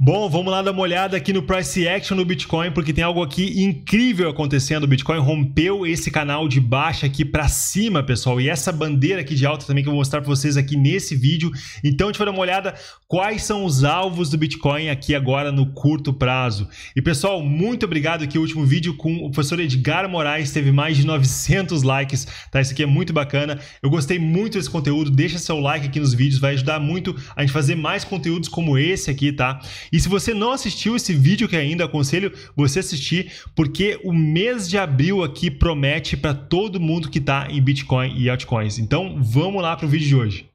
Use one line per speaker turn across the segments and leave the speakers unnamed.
Bom, vamos lá dar uma olhada aqui no price action do Bitcoin, porque tem algo aqui incrível acontecendo. O Bitcoin rompeu esse canal de baixa aqui para cima, pessoal, e essa bandeira aqui de alta também que eu vou mostrar para vocês aqui nesse vídeo. Então, a gente vai dar uma olhada quais são os alvos do Bitcoin aqui agora no curto prazo. E pessoal, muito obrigado aqui o último vídeo com o professor Edgar Moraes, teve mais de 900 likes, tá? Isso aqui é muito bacana. Eu gostei muito desse conteúdo, deixa seu like aqui nos vídeos, vai ajudar muito a gente fazer mais conteúdos como esse aqui, tá? E se você não assistiu esse vídeo que ainda, aconselho você assistir, porque o mês de abril aqui promete para todo mundo que está em Bitcoin e altcoins. Então, vamos lá para o vídeo de hoje.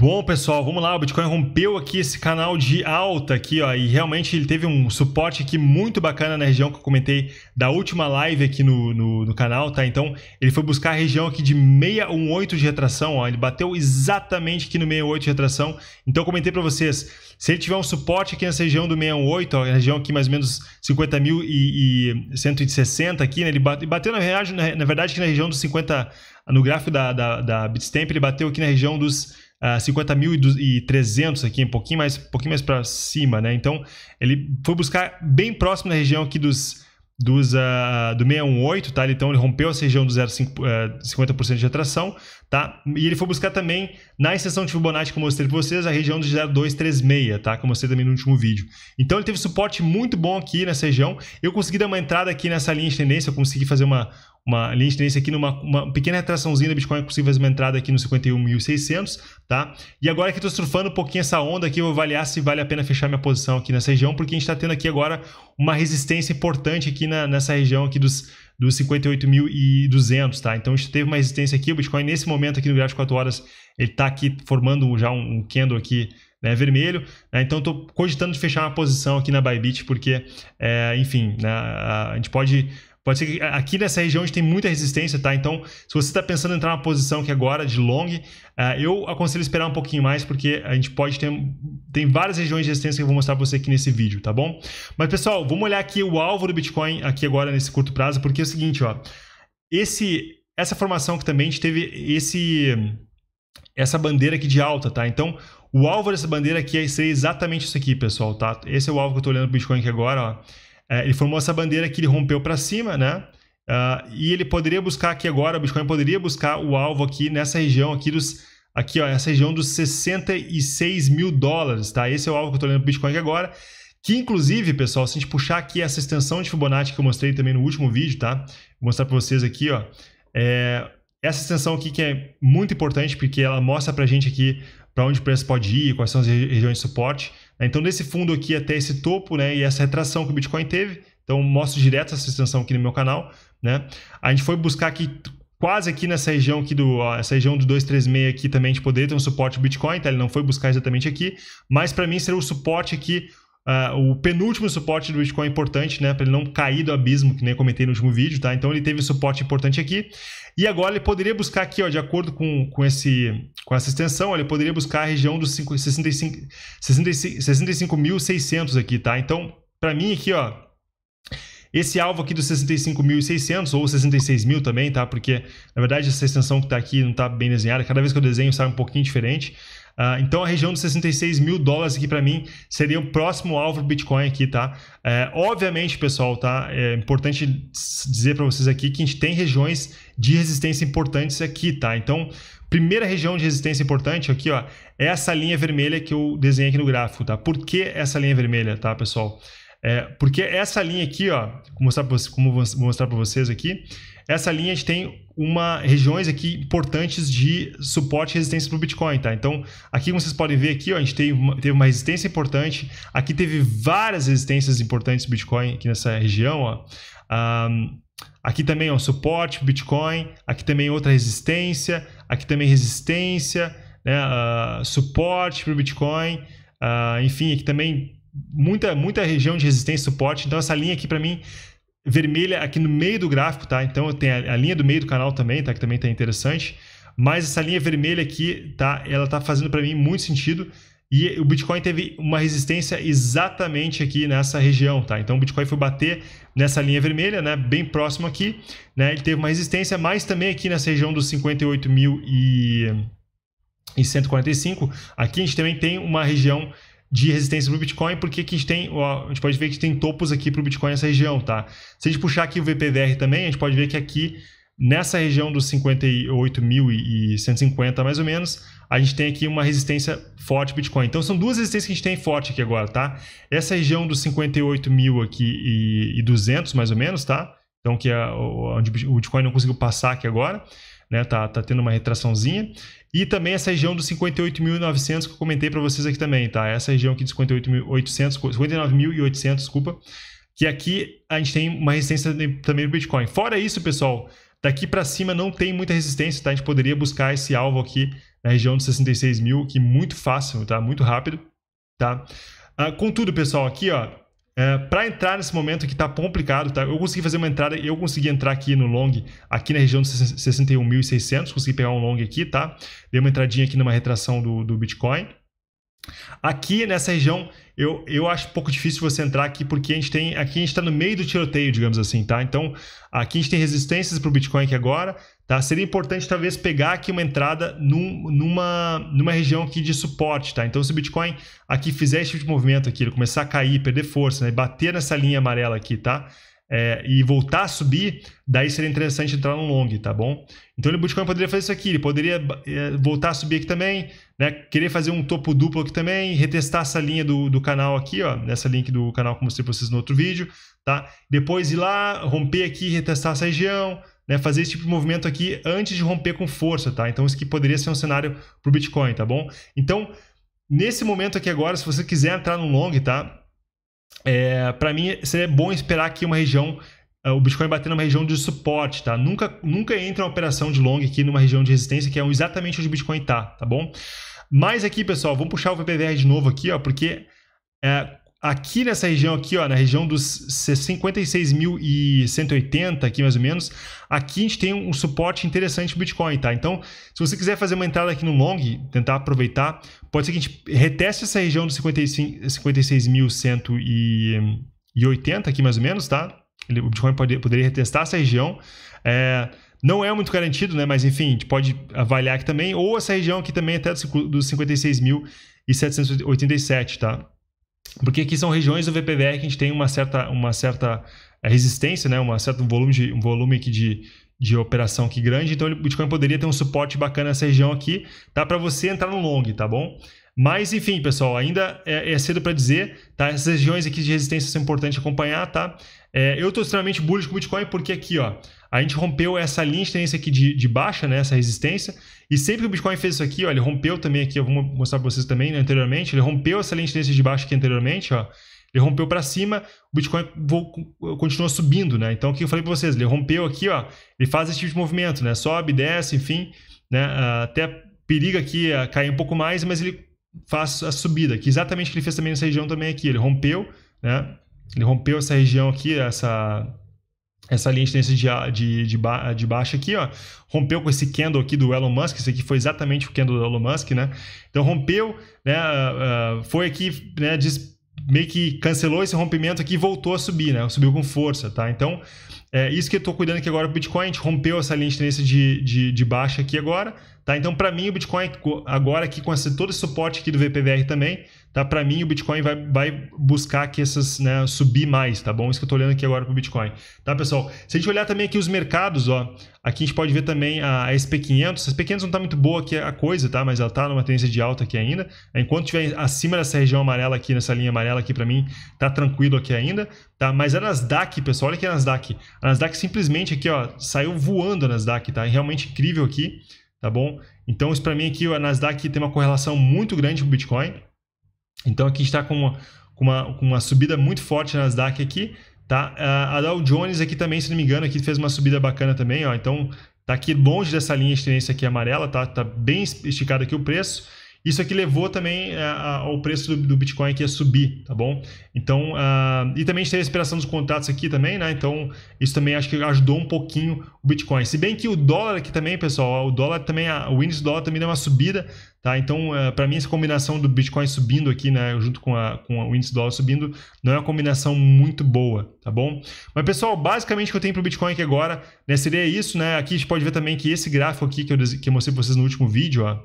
Bom, pessoal, vamos lá. O Bitcoin rompeu aqui esse canal de alta aqui, ó, e realmente ele teve um suporte aqui muito bacana na região que eu comentei da última live aqui no, no, no canal, tá? Então, ele foi buscar a região aqui de 618 de retração, ó, ele bateu exatamente aqui no 618 de retração. Então, eu comentei para vocês, se ele tiver um suporte aqui nessa região do 618, ó, a região aqui mais ou menos 50.160 aqui, né? Ele bateu, na, verdade, na verdade, aqui na região dos 50, no gráfico da, da, da Bitstamp, ele bateu aqui na região dos 50.300 ah, aqui, um pouquinho mais, um pouquinho mais para cima, né? Então, ele foi buscar bem próximo da região aqui dos, dos, uh, do 618, tá? Então, ele rompeu essa região do 0,5, uh, 50% de atração, tá? E ele foi buscar também, na extensão de Fibonacci que eu mostrei para vocês, a região do 0,236, tá? Que eu mostrei também no último vídeo. Então, ele teve suporte muito bom aqui nessa região. Eu consegui dar uma entrada aqui nessa linha de tendência, eu consegui fazer uma uma linha de tendência aqui numa uma pequena retraçãozinha do Bitcoin, inclusive possível uma entrada aqui no 51.600, tá? E agora que estou surfando um pouquinho essa onda aqui, eu vou avaliar se vale a pena fechar minha posição aqui nessa região, porque a gente está tendo aqui agora uma resistência importante aqui na, nessa região aqui dos dos 58.200, tá? Então, a gente teve uma resistência aqui, o Bitcoin nesse momento aqui no gráfico 4 horas, ele está aqui formando já um, um candle aqui né, vermelho. Né, então, estou cogitando de fechar uma posição aqui na Bybit, porque, é, enfim, né, a gente pode Pode ser que aqui nessa região a gente tem muita resistência, tá? Então, se você está pensando em entrar numa posição que é agora de long, uh, eu aconselho esperar um pouquinho mais, porque a gente pode ter tem várias regiões de resistência que eu vou mostrar para você aqui nesse vídeo, tá bom? Mas pessoal, vamos olhar aqui o alvo do Bitcoin aqui agora nesse curto prazo, porque é o seguinte, ó, esse essa formação que também a gente teve esse essa bandeira aqui de alta, tá? Então, o alvo dessa bandeira aqui é ser exatamente isso aqui, pessoal, tá? Esse é o alvo que eu estou olhando para o Bitcoin aqui agora, ó é, ele formou essa bandeira que ele rompeu para cima, né? Uh, e ele poderia buscar aqui agora, o Bitcoin poderia buscar o alvo aqui nessa região aqui dos aqui ó, essa região dos 66 mil dólares, tá? Esse é o alvo que eu estou olhando para o Bitcoin agora, que inclusive, pessoal, se a gente puxar aqui essa extensão de Fibonacci que eu mostrei também no último vídeo, tá? Vou mostrar para vocês aqui, ó, é, essa extensão aqui que é muito importante porque ela mostra para a gente aqui para onde o preço pode ir, quais são as regiões de suporte, né? Então, nesse fundo aqui até esse topo, né, e essa retração que o Bitcoin teve, então mostro direto essa extensão aqui no meu canal, né? A gente foi buscar aqui quase aqui nessa região aqui do ó, essa região do 236 aqui também a gente poderia ter um suporte Bitcoin, tá? Ele não foi buscar exatamente aqui, mas para mim seria o suporte aqui Uh, o penúltimo suporte do Bitcoin é importante, né? Para ele não cair do abismo, que nem comentei no último vídeo, tá? Então ele teve um suporte importante aqui. E agora ele poderia buscar aqui, ó, de acordo com, com, esse, com essa extensão, ó, ele poderia buscar a região dos 65.600 65, aqui, tá? Então, para mim aqui, ó, esse alvo aqui dos 65.600 ou 66.000 também, tá? Porque, na verdade, essa extensão que está aqui não está bem desenhada. Cada vez que eu desenho sai um pouquinho diferente. Uh, então a região dos 66 mil dólares aqui para mim seria o próximo alvo do Bitcoin aqui, tá? É, obviamente, pessoal, tá? É importante dizer para vocês aqui que a gente tem regiões de resistência importantes aqui, tá? Então, primeira região de resistência importante aqui, ó, é essa linha vermelha que eu desenhei aqui no gráfico, tá? Por que essa linha vermelha, tá, pessoal? É, porque essa linha aqui, ó, vou mostrar para vocês aqui, essa linha a gente tem uma regiões aqui importantes de suporte e resistência para o Bitcoin, tá? Então, aqui como vocês podem ver aqui, ó, a gente teve uma, teve uma resistência importante, aqui teve várias resistências importantes do Bitcoin aqui nessa região, ó. Um, aqui também, ó, suporte Bitcoin, aqui também outra resistência, aqui também resistência, né, uh, suporte para o Bitcoin, uh, enfim, aqui também muita, muita região de resistência e suporte. Então, essa linha aqui, para mim, vermelha aqui no meio do gráfico, tá? Então tem a, a, linha do meio do canal também, tá? Que também tá interessante. Mas essa linha vermelha aqui, tá? Ela tá fazendo para mim muito sentido. E o Bitcoin teve uma resistência exatamente aqui nessa região, tá? Então o Bitcoin foi bater nessa linha vermelha, né? Bem próximo aqui, né? Ele teve uma resistência, mas também aqui nessa região dos 58 mil e... e 145. Aqui a gente também tem uma região de resistência para o Bitcoin, porque aqui a gente tem, ó, a gente pode ver que tem topos aqui para o Bitcoin nessa região, tá? Se a gente puxar aqui o VPVR também, a gente pode ver que aqui nessa região dos 58.150 mais ou menos, a gente tem aqui uma resistência forte Bitcoin. Então são duas resistências que a gente tem forte aqui agora, tá? Essa região dos 58.000 aqui e, e 200 mais ou menos, tá? Então que é onde o Bitcoin não conseguiu passar aqui agora, né? Tá, tá tendo uma retraçãozinha. E também essa região dos 58.900 que eu comentei para vocês aqui também, tá? Essa região aqui de 58.800, 59.800, desculpa, que aqui a gente tem uma resistência também do Bitcoin. Fora isso, pessoal, daqui para cima não tem muita resistência, tá? A gente poderia buscar esse alvo aqui na região dos 66.000, mil, que é muito fácil, tá? Muito rápido, tá? Ah, contudo, pessoal, aqui, ó, é, para entrar nesse momento que tá complicado, tá? Eu consegui fazer uma entrada, eu consegui entrar aqui no long, aqui na região dos 61.600, consegui pegar um long aqui, tá? Dei uma entradinha aqui numa retração do, do Bitcoin. Aqui nessa região, eu, eu acho pouco difícil você entrar aqui, porque a gente tem. Aqui a gente está no meio do tiroteio, digamos assim, tá? Então, aqui a gente tem resistências para o Bitcoin aqui agora, tá? Seria importante talvez pegar aqui uma entrada num, numa, numa região aqui de suporte, tá? Então, se o Bitcoin aqui fizer esse tipo de movimento aqui, ele começar a cair, perder força, né? Bater nessa linha amarela aqui, tá? é, e voltar a subir, daí seria interessante entrar no long, tá bom? Então o Bitcoin poderia fazer isso aqui, ele poderia é, voltar a subir aqui também, né? Querer fazer um topo duplo aqui também, retestar essa linha do, do canal aqui, ó, nessa link do canal que eu mostrei para vocês no outro vídeo, tá? Depois ir lá, romper aqui, retestar essa região, né, fazer esse tipo de movimento aqui antes de romper com força, tá? Então isso aqui poderia ser um cenário para o Bitcoin, tá bom? Então, nesse momento aqui agora, se você quiser entrar no long, tá? é, para mim seria bom esperar aqui uma região é, o Bitcoin bater numa região de suporte, tá? Nunca, nunca entra uma operação de long aqui numa região de resistência, que é exatamente onde o Bitcoin tá, tá bom? Mas aqui, pessoal, vamos puxar o VPVR de novo aqui, ó, porque é, aqui nessa região aqui, ó, na região dos 56.180 aqui mais ou menos, aqui a gente tem um suporte interessante pro Bitcoin, tá? Então, se você quiser fazer uma entrada aqui no long, tentar aproveitar, pode ser que a gente reteste essa região dos 56.180 aqui mais ou menos, tá? O Bitcoin poderia retestar essa região. É, não é muito garantido, né? Mas enfim, a gente pode avaliar aqui também. Ou essa região aqui também até dos 56.787, tá? Porque aqui são regiões do VPVR que a gente tem uma certa, uma certa é, resistência, né? Uma certa, um volume, de, um volume aqui de, de operação aqui grande. Então, o Bitcoin poderia ter um suporte bacana nessa região aqui. Dá para você entrar no long, tá bom? Mas, enfim, pessoal, ainda é, é cedo para dizer, tá? Essas regiões aqui de resistência são importantes acompanhar, tá? É, eu estou extremamente bullish com o Bitcoin porque aqui, ó... A gente rompeu essa linha de tendência aqui de, de baixa, né? Essa resistência. E sempre que o Bitcoin fez isso aqui, ó, ele rompeu também aqui, eu vou mostrar para vocês também né, anteriormente, ele rompeu essa linha de tendência de baixa aqui anteriormente, ó. Ele rompeu para cima, o Bitcoin eh, continua subindo, né? Então, o que eu falei para vocês, ele rompeu aqui, ó, ele faz esse tipo de movimento, né? Sobe, desce, enfim, né? Até periga aqui a cair um pouco mais, mas ele faz a subida, que exatamente o que ele fez também nessa região também aqui, ele rompeu, né? Ele rompeu essa região aqui, essa essa linha de tendência de, de, de, ba, de baixa aqui, ó, rompeu com esse candle aqui do Elon Musk, isso aqui foi exatamente o candle do Elon Musk, né? Então rompeu, né, uh, foi aqui, né, diz, meio que cancelou esse rompimento aqui e voltou a subir, né? Subiu com força, tá? Então, é isso que eu tô cuidando aqui agora pro Bitcoin, a gente rompeu essa linha de tendência de, de, de baixa aqui agora, Tá? Então, para mim, o Bitcoin, agora aqui com esse, todo esse suporte aqui do VPVR também, tá? para mim, o Bitcoin vai, vai buscar que essas, né, subir mais, tá bom? Isso que eu estou olhando aqui agora para o Bitcoin. Tá, pessoal? Se a gente olhar também aqui os mercados, ó, aqui a gente pode ver também a SP500. A SP500 não está muito boa aqui a coisa, tá? Mas ela está numa tendência de alta aqui ainda. Enquanto estiver acima dessa região amarela aqui, nessa linha amarela aqui, para mim, tá tranquilo aqui ainda, tá? Mas a Nasdaq, pessoal, olha aqui a Nasdaq. A Nasdaq simplesmente aqui, ó, saiu voando a Nasdaq, tá? É realmente incrível aqui tá bom? Então, isso para mim aqui, a Nasdaq tem uma correlação muito grande com o Bitcoin. Então, aqui está com uma, com uma, com uma subida muito forte na Nasdaq aqui, tá? A Dow Jones aqui também, se não me engano, aqui fez uma subida bacana também, ó. Então, tá aqui longe dessa linha de tendência aqui amarela, tá? Tá bem esticado aqui o preço. Isso aqui é levou também é, ao preço do, do, Bitcoin que ia subir, tá bom? Então, ah, e também a gente teve a expiração dos contratos aqui também, né? Então, isso também acho que ajudou um pouquinho o Bitcoin. Se bem que o dólar aqui também, pessoal, o dólar também, o índice do dólar também deu uma subida, Tá? Então, uh, eh, para mim, essa combinação do Bitcoin subindo aqui, né, junto com, a, com o índice do dólar subindo, não é uma combinação muito boa, tá bom? Mas, pessoal, basicamente o que eu tenho para o Bitcoin aqui agora né, seria isso. Né? Aqui a gente pode ver também que esse gráfico aqui que eu, que eu mostrei para vocês no último vídeo, ó,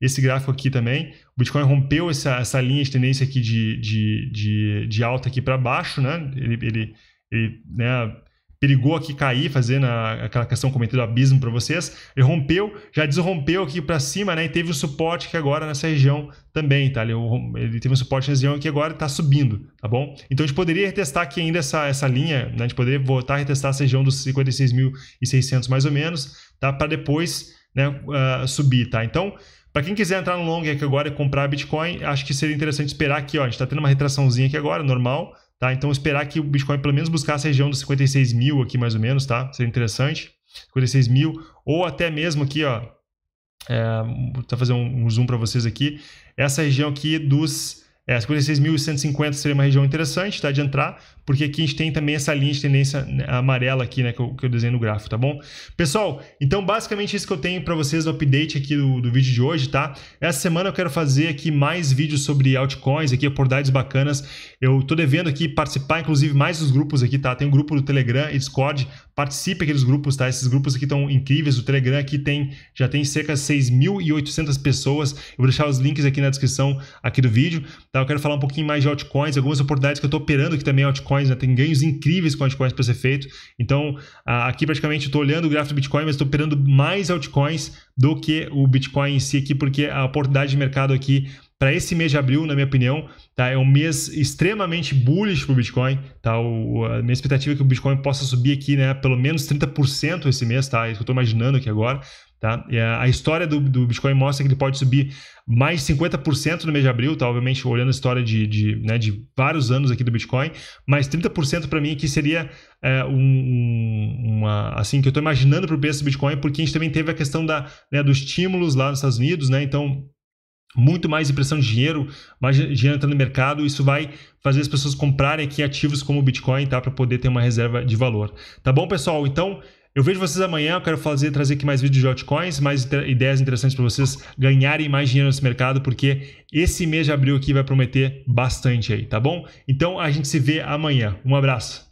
esse gráfico aqui também, o Bitcoin rompeu essa, essa linha de tendência aqui de, de, de, de alta aqui para baixo, né? ele, ele, ele né, perigou aqui cair, fazendo a, aquela questão comentei do abismo para vocês. Ele rompeu, já desrompeu aqui para cima, né? E teve um suporte que agora nessa região também, tá? Ele, ele teve um suporte na região que agora está subindo, tá bom? Então a gente poderia retestar aqui ainda essa, essa linha, né? A gente poderia voltar a retestar essa região dos 56.600 mais ou menos, tá? Para depois né, uh, subir, tá? Então, para quem quiser entrar no long aqui agora e comprar Bitcoin, acho que seria interessante esperar aqui, ó. A gente está tendo uma retraçãozinha aqui agora, normal, Tá? Então, esperar que o Bitcoin pelo menos buscasse a região dos 56 mil aqui, mais ou menos, tá? Seria interessante. 56 mil, ou até mesmo aqui, ó. É, vou fazer um, um zoom para vocês aqui. Essa região aqui dos é, 56.150 seria uma região interessante tá, de entrar, porque aqui a gente tem também essa linha de tendência né, amarela aqui, né, que eu, que eu desenho no gráfico, tá bom? Pessoal, então basicamente isso que eu tenho para vocês do update aqui do, do vídeo de hoje, tá? Essa semana eu quero fazer aqui mais vídeos sobre altcoins, aqui oportunidades bacanas. Eu tô devendo aqui participar, inclusive, mais dos grupos aqui, tá? Tem um grupo do Telegram e Discord, participe aqui dos grupos, tá? Esses grupos aqui estão incríveis, o Telegram aqui tem, já tem cerca de 6.800 pessoas. Eu vou deixar os links aqui na descrição aqui do vídeo, tá? Eu quero falar um pouquinho mais de altcoins, algumas oportunidades que eu tô operando aqui também altcoins, tem ganhos incríveis com altcoins para ser feito. Então, aqui praticamente estou olhando o gráfico do Bitcoin, mas estou operando mais altcoins do que o Bitcoin em si aqui, porque a oportunidade de mercado aqui para esse mês de abril, na minha opinião, tá? É um mês extremamente bullish para o Bitcoin, tá? a minha expectativa é que o Bitcoin possa subir aqui, né? Pelo menos 30% esse mês, tá? É isso que eu estou imaginando aqui agora, tá? E a, história do, do, Bitcoin mostra que ele pode subir mais 50% no mês de abril, tá? Obviamente, olhando a história de, de, né, de vários anos aqui do Bitcoin, mas 30% para mim aqui seria é, um, um, uma, assim, que eu estou imaginando para o preço do Bitcoin, porque a gente também teve a questão da, né, dos estímulos lá nos Estados Unidos, né? Então, muito mais impressão de dinheiro, mais dinheiro entrando no mercado, isso vai fazer as pessoas comprarem aqui ativos como o Bitcoin, tá? Para poder ter uma reserva de valor. Tá bom, pessoal? Então, eu vejo vocês amanhã, eu quero fazer, trazer aqui mais vídeos de altcoins, mais ideias interessantes para vocês ganharem mais dinheiro nesse mercado, porque esse mês de abril aqui vai prometer bastante aí, tá bom? Então, a gente se vê amanhã. Um abraço!